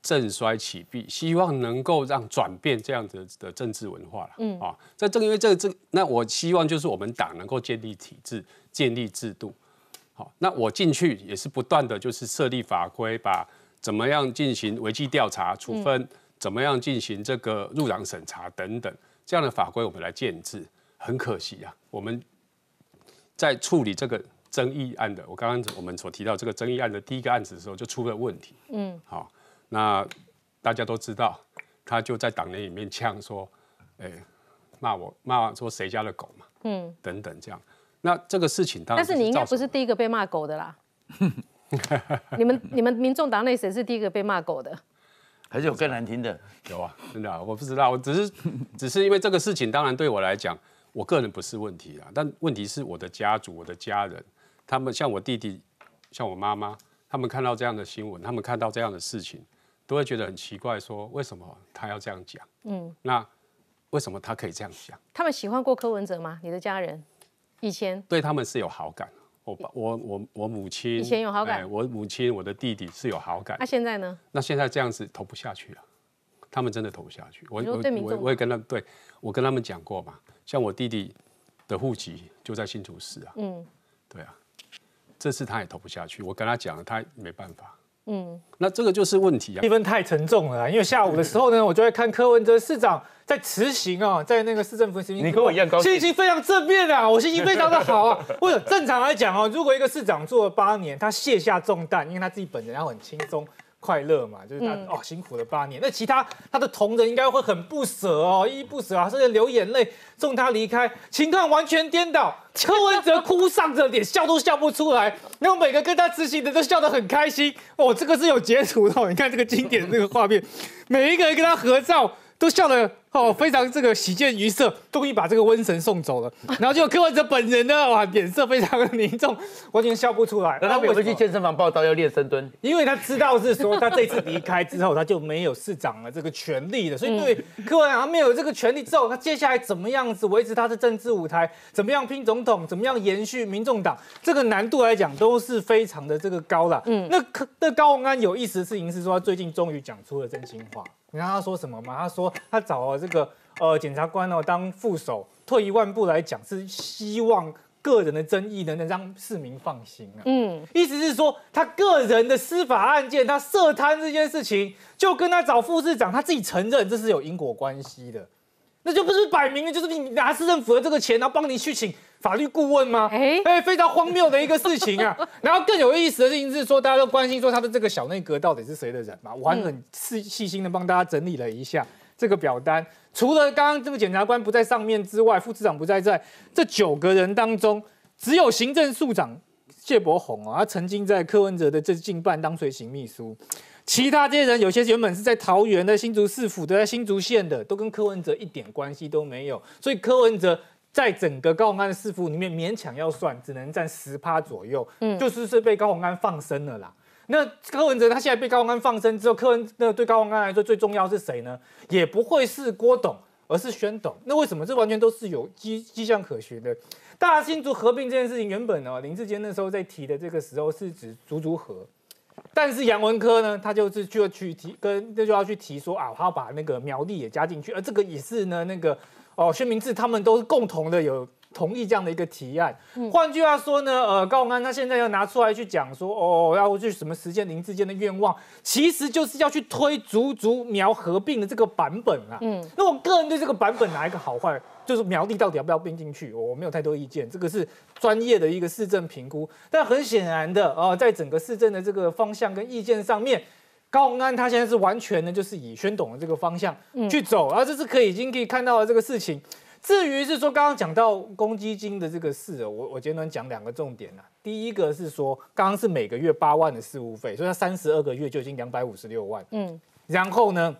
振衰起敝，希望能够让转变这样子的政治文化了。嗯啊，在正因为这这那，我希望就是我们党能够建立体制、建立制度。好，那我进去也是不断的就是设立法规，把怎么样进行违纪调查处分，怎么样进行这个入党审查等等这样的法规，我们来建制。很可惜啊，我们在处理这个。争议案的，我刚刚我们所提到这个争议案的第一个案子的时候，就出了问题。嗯，好，那大家都知道，他就在党内里面呛说，哎，骂我骂说谁家的狗嘛，嗯，等等这样。那这个事情，然但是你应该不是第一个被骂狗的啦。你们你们民众党内谁是第一个被骂狗的？还是有更难听的？有啊，真的，我不知道，我只是只是因为这个事情，当然对我来讲，我个人不是问题啊。但问题是我的家族，我的家人。他们像我弟弟，像我妈妈，他们看到这样的新闻，他们看到这样的事情，都会觉得很奇怪，说为什么他要这样讲？嗯，那为什么他可以这样想？他们喜欢过柯文哲吗？你的家人以前对他们是有好感，我我我我母亲以前有好感，我母亲、我的弟弟是有好感。那现在呢？那现在这样子投不下去了，他们真的投不下去。我我我我也跟他对，我跟他们讲过嘛，像我弟弟的户籍就在新竹市啊，嗯，对啊。这次他也投不下去，我跟他讲了，他没办法。嗯，那这个就是问题啊，气氛太沉重了。因为下午的时候呢，我就会看柯文哲市长在辞行啊，在那个市政府，你跟我一样高兴，心情非常正面啊，我心情非常的好啊。不 是正常来讲哦，如果一个市长做了八年，他卸下重担，因为他自己本人要很轻松。快乐嘛，就是他哦，辛苦了八年。那其他他的同仁应该会很不舍哦，依依不舍啊，甚至流眼泪送他离开。情况完全颠倒，邱文哲哭丧着脸，笑都笑不出来。然后每个跟他执行的都笑得很开心哦，这个是有截图的，你看这个经典的这个画面，每一个人跟他合照都笑的。哦，非常这个喜见于色，终于把这个瘟神送走了。然后就柯文哲本人呢，哇，脸色非常的凝重，完全笑不出来。然后他就去健身房报道要练深蹲？因为他知道是说他这次离开之后，他就没有市长了这个权利了。所以对柯文他没有这个权利之后，他接下来怎么样子维持他的政治舞台？怎么样拼总统？怎么样延续民众党？这个难度来讲都是非常的这个高了。嗯，那柯那高鸿安有意思的事情是说，他最近终于讲出了真心话。你看他说什么吗？他说他找了。这个呃，检察官哦，当副手，退一万步来讲，是希望个人的争议能能让市民放心啊。嗯，意思是说他个人的司法案件，他涉贪这件事情，就跟他找副市长，他自己承认这是有因果关系的，那就不是摆明了就是你拿市政府的这个钱，然后帮你去请法律顾问吗？哎，非常荒谬的一个事情啊。然后更有意思的，事情是说大家都关心说他的这个小内阁到底是谁的人嘛？我还很细细心的帮大家整理了一下。这个表单除了刚刚这个检察官不在上面之外，副市长不在，在这九个人当中，只有行政秘长谢伯宏啊，他曾经在柯文哲的这近半当随行秘书，其他这些人有些原本是在桃园的新竹市府，都在新竹县的，都跟柯文哲一点关系都没有，所以柯文哲在整个高洪安市府里面勉强要算，只能占十趴左右，嗯，就是被高洪安放生了啦。那柯文哲他现在被高文安放生之后，柯文那对高文安来说最重要是谁呢？也不会是郭董，而是宣董。那为什么？这完全都是有迹迹象可循的。大新族合并这件事情，原本呢林志坚那时候在提的这个时候是指族族合，但是杨文科呢他就是就要去提跟那就要去提说啊，他要把那个苗栗也加进去，而这个也是呢那个哦宣明治他们都是共同的有。同意这样的一个提案。换句话说呢，呃，高鸿安他现在要拿出来去讲说，哦，要我去什么实现林志坚的愿望，其实就是要去推足足苗合并的这个版本啊。嗯，那我个人对这个版本哪一个好坏，就是苗地到底要不要并进去，我没有太多意见，这个是专业的一个市政评估。但很显然的啊，在整个市政的这个方向跟意见上面，高鸿安他现在是完全的就是以宣董的这个方向去走，而这是可以已经可以看到的这个事情。至于是说刚刚讲到公积金的这个事啊，我我简单讲两个重点呐。第一个是说，刚刚是每个月八万的事务费，所以它三十二个月就已经两百五十六万。嗯。然后呢，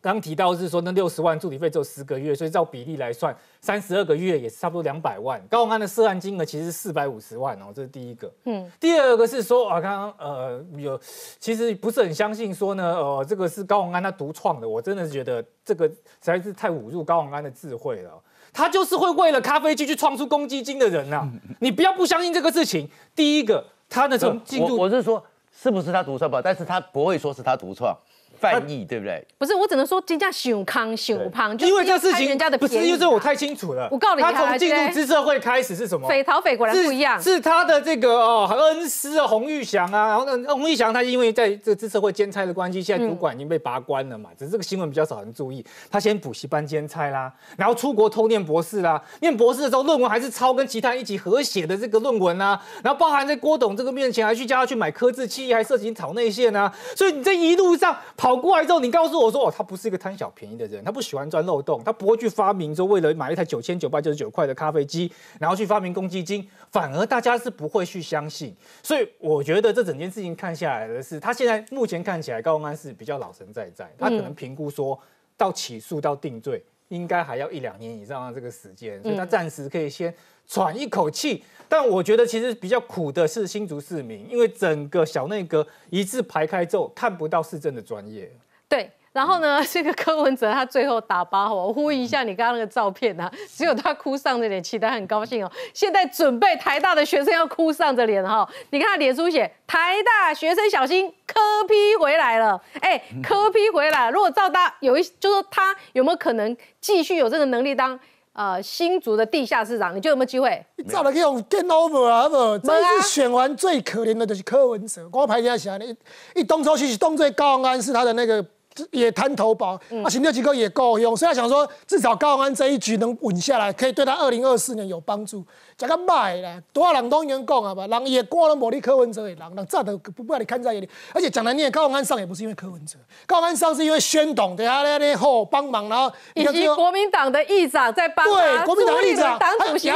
刚提到是说那六十万助理费只有十个月，所以照比例来算，三十二个月也是差不多两百万。高宏安的涉案金额其实四百五十万哦，这是第一个。嗯。第二个是说啊，刚刚呃有，其实不是很相信说呢，呃，这个是高宏安他独创的，我真的是觉得这个实在是太侮辱高宏安的智慧了。他就是会为了咖啡机去创出公积金的人呐！你不要不相信这个事情。第一个，他的从进度，我我是说，是不是他独创吧？但是他不会说是他独创。犯意对不对？不是，我只能说，就这小康、小康。因为这事情，人家的不是，因为我太清楚了。我告诉你，他从进入知社会开始是什么？匪逃匪果然不一样。是他的这个哦，恩师洪玉祥啊。然后呢，洪玉祥他因为在这个知社会兼差的关系，现在主管已经被拔关了嘛。只是这个新闻比较少人注意。他先补习班兼差啦，然后出国偷念博士啦，念博士的时候论文还是抄跟其他一起合写的这个论文啊，然后包含在郭董这个面前，还去叫他去买科技器，还涉及炒内线啊。所以你这一路上跑。跑过来之后，你告诉我说，哦，他不是一个贪小便宜的人，他不喜欢钻漏洞，他不会去发明说为了买一台九千九百九十九块的咖啡机，然后去发明公积金，反而大家是不会去相信。所以我觉得这整件事情看下来的是，他现在目前看起来高鸿安是比较老神在在，他可能评估说到起诉到定罪应该还要一两年以上的这个时间，所以他暂时可以先。喘一口气，但我觉得其实比较苦的是新竹市民，因为整个小内阁一字排开之后，看不到市政的专业。对，然后呢，这个柯文哲他最后打八号，我呼应一下你刚刚那个照片呐，只有他哭丧着脸，气，他很高兴哦。现在准备台大的学生要哭丧着脸哈，你看他脸书写台大学生小心柯批回来了。哎，柯批回来，如果照他有一，就是说他有没有可能继续有这个能力当？呃新竹的地下市场，你就有没有机会？你早了去用 get over 啊不？这次选完最可怜的就是柯文哲，我排一下起来，一一东抽西，东最高安是他的那个也摊头保，那行政机构也够用，所以他想说至少高宏安这一局能稳下来，可以对他二零二四年有帮助。讲个卖啦，多少人当员讲啊吧，人也过了某你柯文哲的人，人这都不不把你看在眼里。而且讲来，念高宏安上也不是因为柯文哲，高宏安上是因为宣董对阿那那后帮忙，然后以及国民党的议长在帮对，国民党的议长、党主席、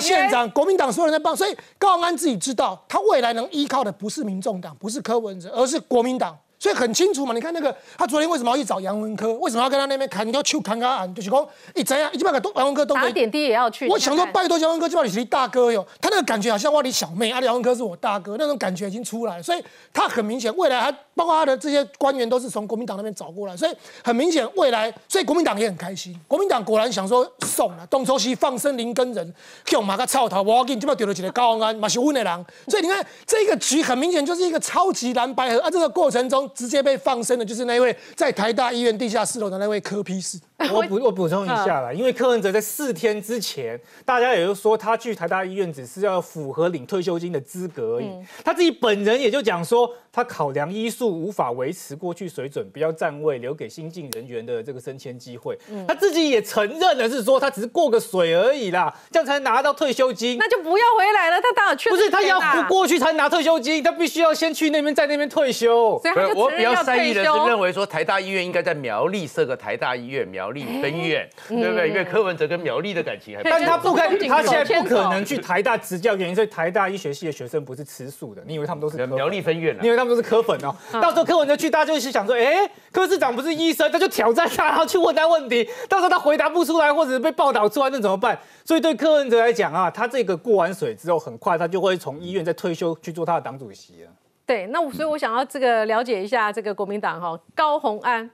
县长，国民党所有人在帮，所以高宏安自己知道，他未来能依靠的不是民众党，不是柯文哲，而是国民党。所以很清楚嘛，你看那个他昨天为什么要去找杨文科？为什么要跟他那边砍？你要去砍砍？就是讲，你怎样一几百个都杨文科都打点滴也要去。我想说拜托杨文科，就把你是大哥哟，他那个感觉好像哇，你小妹，啊，杨文科是我大哥，那种感觉已经出来。所以他很明显未来，他包括他的这些官员都是从国民党那边找过来，所以很明显未来，所以国民党也很开心。国民党果然想说送了东周西放生林根人，叫马个操他，我给你这边丢了几个高安，马是温的狼。所以你看这个局很明显就是一个超级蓝白核，啊，这个过程中。直接被放生的，就是那位在台大医院地下室楼的那位科批示。我补我补充一下啦，因为柯文哲在四天之前，大家也就说他去台大医院只是要符合领退休金的资格而已。他自己本人也就讲说，他考量医术无法维持过去水准，不要占位，留给新进人员的这个升迁机会。他自己也承认了，是说他只是过个水而已啦，这样才拿到退休金。那就不要回来了，他当然去不是他要不过去才拿退休金，他必须要先去那边，在那边退休。所以，我比较善意的是认为说，台大医院应该在苗栗设个台大医院苗。分院对不对？因为柯文哲跟苗栗的感情还……但他不该，他现在不可能去台大执教，原因以台大医学系的学生不是吃素的。你以为他们都是苗栗分院？你以为他们都是科粉哦？到时候柯文哲去，大家就起想说，哎，柯市长不是医生，他就挑战他，然后去问他问题。到时候他回答不出来，或者是被报道出来，那怎么办？所以对柯文哲来讲啊，他这个过完水之后，很快他就会从医院再退休去做他的党主席了。对，那所以我想要这个了解一下这个国民党哈，高红安。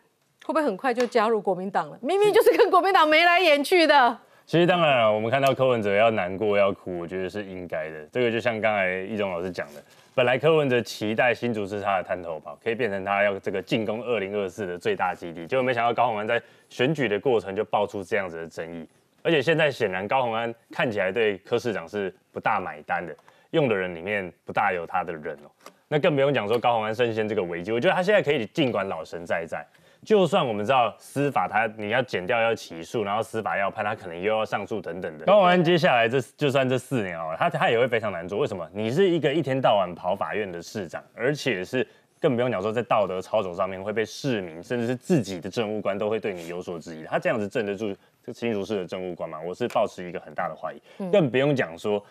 会不会很快就加入国民党了？明明就是跟国民党眉来眼去的。其实当然，我们看到柯文哲要难过要哭，我觉得是应该的。这个就像刚才易中老师讲的，本来柯文哲期待新竹是他的滩头堡，可以变成他要这个进攻二零二四的最大基地，结果没想到高虹安在选举的过程就爆出这样子的争议。而且现在显然高虹安看起来对柯市长是不大买单的，用的人里面不大有他的人哦。那更不用讲说高虹安身先这个危机，我觉得他现在可以尽管老神在在。就算我们知道司法他你要减掉要起诉，然后司法要判他可能又要上诉等等的。刚完接下来这就算这四年哦，他他也会非常难做。为什么？你是一个一天到晚跑法院的市长，而且是更不用讲说在道德操守上面会被市民甚至是自己的政务官都会对你有所质疑。他这样子镇得住这新竹市的政务官吗？我是抱持一个很大的怀疑。更不用讲说。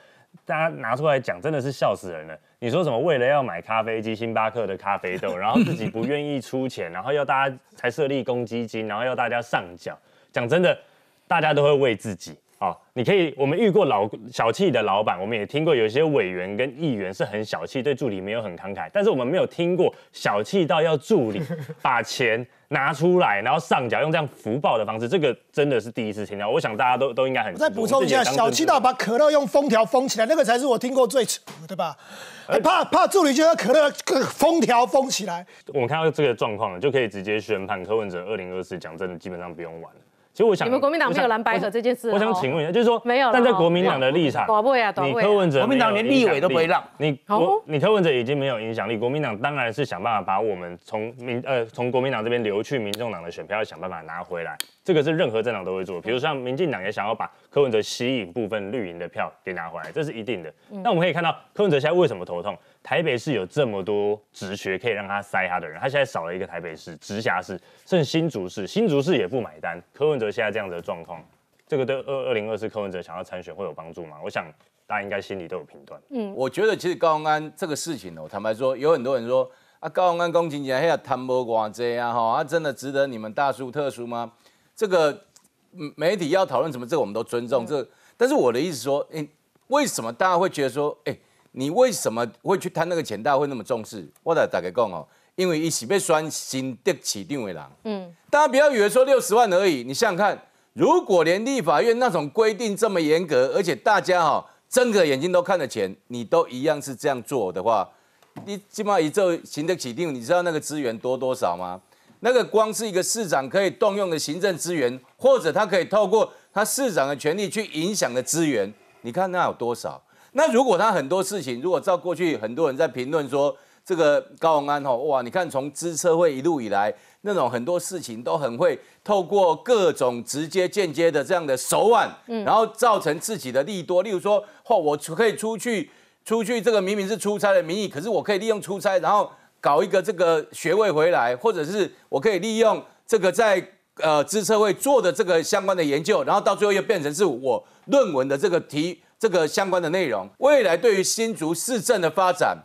大家拿出来讲，真的是笑死人了。你说什么？为了要买咖啡机，星巴克的咖啡豆，然后自己不愿意出钱，然后要大家才设立公积金，然后要大家上缴。讲真的，大家都会为自己。哦，你可以，我们遇过老小气的老板，我们也听过有些委员跟议员是很小气，对助理没有很慷慨，但是我们没有听过小气到要助理 把钱拿出来，然后上缴，用这样福报的方式，这个真的是第一次听到。我想大家都都应该很……再补充一下，小气到把可乐用封条封起来，那个才是我听过最扯对吧？怕怕助理就要可乐封条封起来。我们看到这个状况了，就可以直接宣判柯文哲二零二四讲真的，基本上不用玩。所以我想，你们国民党没有蓝白核这件事。我想请问一下，就是说，没有。但在国民党的立场，不啊，你柯文哲，国民党连立委都不会让你。哦，你柯文哲已经没有影响力，国民党当然是想办法把我们从民呃从国民党这边流去民众党的选票，想办法拿回来。这个是任何政党都会做，比如像民进党也想要把柯文哲吸引部分绿营的票给拿回来，这是一定的。那我们可以看到柯文哲现在为什么头痛？台北市有这么多直学可以让他塞他的人，他现在少了一个台北市、直辖市，甚至新竹市，新竹市也不买单。柯文哲现在这样的状况，这个对二二零二四柯文哲想要参选会有帮助吗？我想大家应该心里都有评断。嗯，我觉得其实高安这个事情哦，坦白说，有很多人说啊，高安公瑾姐黑贪污寡占啊，哈，他真的值得你们大书特书吗？这个媒体要讨论什么，这我们都尊重。这，但是我的意思说，哎，为什么大家会觉得说，哎，你为什么会去贪那个钱？大家会那么重视？我来大概讲哦，因为一起被酸新的起定为狼。嗯，大家不要以为说六十万而已。你想想看，如果连立法院那种规定这么严格，而且大家哈睁着眼睛都看着钱，你都一样是这样做的话，你起码以这行的起定，你知道那个资源多多少吗？那个光是一个市长可以动用的行政资源，或者他可以透过他市长的权利去影响的资源，你看那有多少？那如果他很多事情，如果照过去很多人在评论说这个高鸿安吼哇，你看从支策会一路以来，那种很多事情都很会透过各种直接间接的这样的手腕，然后造成自己的利多。例如说，或我可以出去出去，这个明明是出差的名义，可是我可以利用出差，然后。搞一个这个学位回来，或者是我可以利用这个在呃资策会做的这个相关的研究，然后到最后又变成是我论文的这个题这个相关的内容。未来对于新竹市政的发展，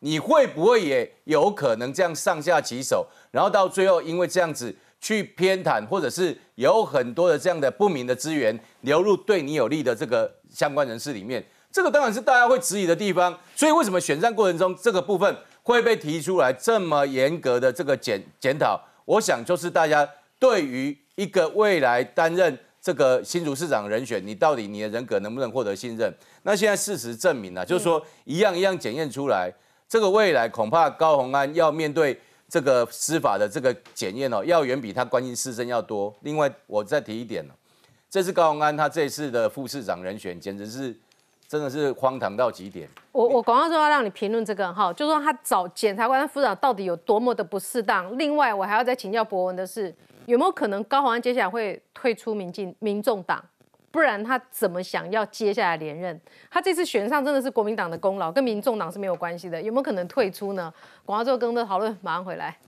你会不会也有可能这样上下其手？然后到最后因为这样子去偏袒，或者是有很多的这样的不明的资源流入对你有利的这个相关人士里面，这个当然是大家会质疑的地方。所以为什么选战过程中这个部分？会被提出来这么严格的这个检检讨，我想就是大家对于一个未来担任这个新竹市长人选，你到底你的人格能不能获得信任？那现在事实证明了，就是说一样一样检验出来，这个未来恐怕高鸿安要面对这个司法的这个检验哦，要远比他关心市政要多。另外，我再提一点呢，这次高鸿安他这次的副市长人选，简直是。真的是荒唐到极点。我我广华洲要让你评论这个哈，就说他找检察官辅导到底有多么的不适当。另外，我还要再请教博文的是，有没有可能高华安接下来会退出民进民众党？不然他怎么想要接下来连任？他这次选上真的是国民党的功劳，跟民众党是没有关系的。有没有可能退出呢？广告之跟更多讨论马上回来。